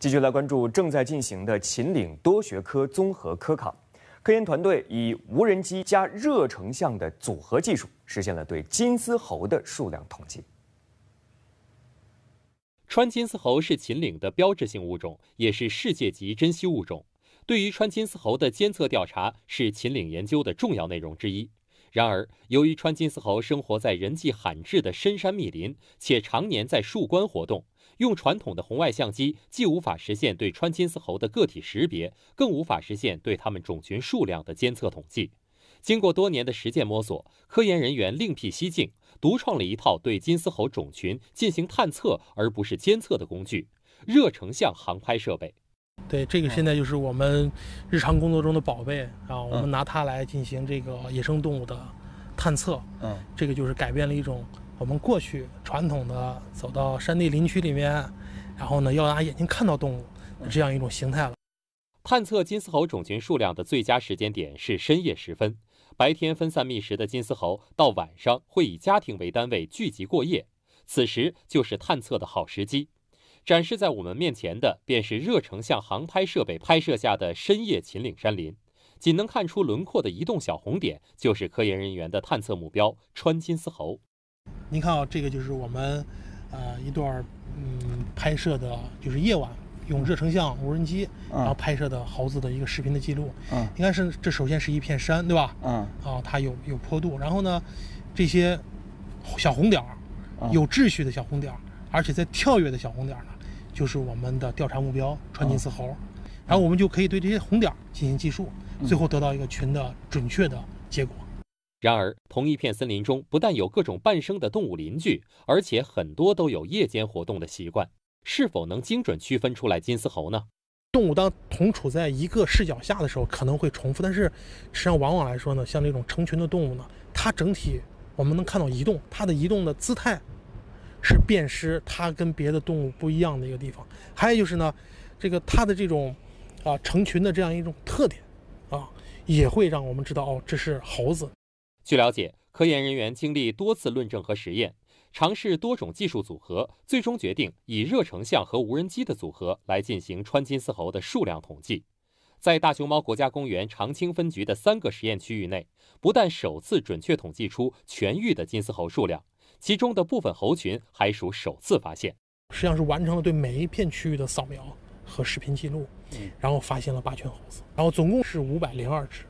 继续来关注正在进行的秦岭多学科综合科考，科研团队以无人机加热成像的组合技术，实现了对金丝猴的数量统计。川金丝猴是秦岭的标志性物种，也是世界级珍稀物种。对于川金丝猴的监测调查，是秦岭研究的重要内容之一。然而，由于川金丝猴生活在人迹罕至的深山密林，且常年在树冠活动，用传统的红外相机既无法实现对川金丝猴的个体识别，更无法实现对它们种群数量的监测统计。经过多年的实践摸索，科研人员另辟蹊径，独创了一套对金丝猴种群进行探测而不是监测的工具——热成像航拍设备。对，这个现在就是我们日常工作中的宝贝啊，我们拿它来进行这个野生动物的探测。嗯，这个就是改变了一种我们过去传统的走到山地林区里面，然后呢要拿眼睛看到动物这样一种形态了。探测金丝猴种群数量的最佳时间点是深夜时分，白天分散觅食的金丝猴到晚上会以家庭为单位聚集过夜，此时就是探测的好时机。展示在我们面前的，便是热成像航拍设备拍摄下的深夜秦岭山林，仅能看出轮廓的移动小红点，就是科研人员的探测目标——川金丝猴。您看啊，这个就是我们，呃，一段嗯拍摄的，就是夜晚用热成像无人机，然后拍摄的猴子的一个视频的记录。嗯，应该是这首先是一片山，对吧？嗯。啊，它有有坡度，然后呢，这些小红点儿，有秩序的小红点儿。而且在跳跃的小红点儿呢，就是我们的调查目标穿金丝猴，然后我们就可以对这些红点儿进行计数，最后得到一个群的准确的结果。然而，同一片森林中不但有各种伴生的动物邻居，而且很多都有夜间活动的习惯。是否能精准区分出来金丝猴呢？动物当同处在一个视角下的时候，可能会重复，但是实际上往往来说呢，像这种成群的动物呢，它整体我们能看到移动，它的移动的姿态。是辨识它跟别的动物不一样的一个地方，还有就是呢，这个它的这种啊成群的这样一种特点啊，也会让我们知道哦，这是猴子。据了解，科研人员经历多次论证和实验，尝试多种技术组合，最终决定以热成像和无人机的组合来进行川金丝猴的数量统计。在大熊猫国家公园长青分局的三个实验区域内，不但首次准确统计出全域的金丝猴数量。其中的部分猴群还属首次发现，实际上是完成了对每一片区域的扫描和视频记录，然后发现了八群猴子，然后总共是五百零二只。